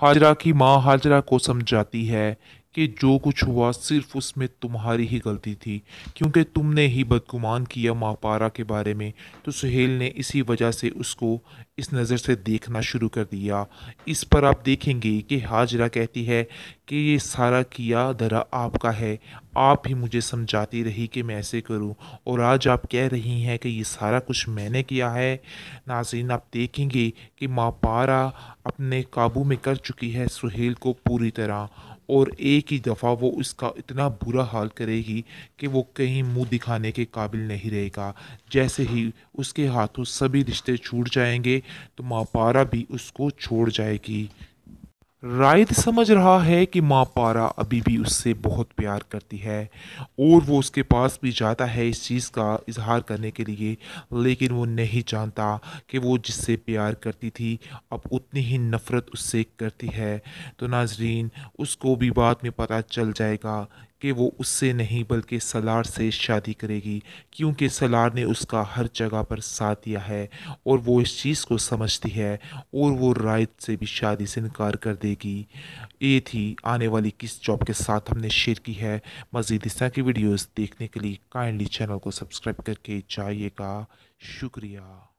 हाजरा की माँ हाजरा को समझाती है कि जो कुछ हुआ सिर्फ उसमें तुम्हारी ही गलती थी क्योंकि तुमने ही बदगुमान किया मापारा के बारे में तो सुहेल ने इसी वजह से उसको इस नज़र से देखना शुरू कर दिया इस पर आप देखेंगे कि हाजरा कहती है कि ये सारा किया दरा आपका है आप ही मुझे समझाती रही कि मैं ऐसे करूं और आज आप कह रही हैं कि ये सारा कुछ मैंने किया है नाजीन आप देखेंगे कि माँ पारा अपने काबू में कर चुकी है सुहेल को पूरी तरह और एक ही दफ़ा वो उसका इतना बुरा हाल करेगी कि वो कहीं मुंह दिखाने के काबिल नहीं रहेगा जैसे ही उसके हाथों सभी रिश्ते छूट जाएंगे तो माँ पारा भी उसको छोड़ जाएगी रायत समझ रहा है कि माँ पारा अभी भी उससे बहुत प्यार करती है और वो उसके पास भी जाता है इस चीज़ का इजहार करने के लिए लेकिन वो नहीं जानता कि वो जिससे प्यार करती थी अब उतनी ही नफ़रत उससे करती है तो नाजरीन उसको भी बाद में पता चल जाएगा कि वो उससे नहीं बल्कि सलार से शादी करेगी क्योंकि सलार ने उसका हर जगह पर साथ दिया है और वो इस चीज़ को समझती है और वो रायत से भी शादी से इनकार कर देगी ये थी आने वाली किस जॉब के साथ हमने शेयर की है मज़ीद इस तरह की वीडियोज़ देखने के लिए काइंडली चैनल को सब्सक्राइब करके जाइएगा शुक्रिया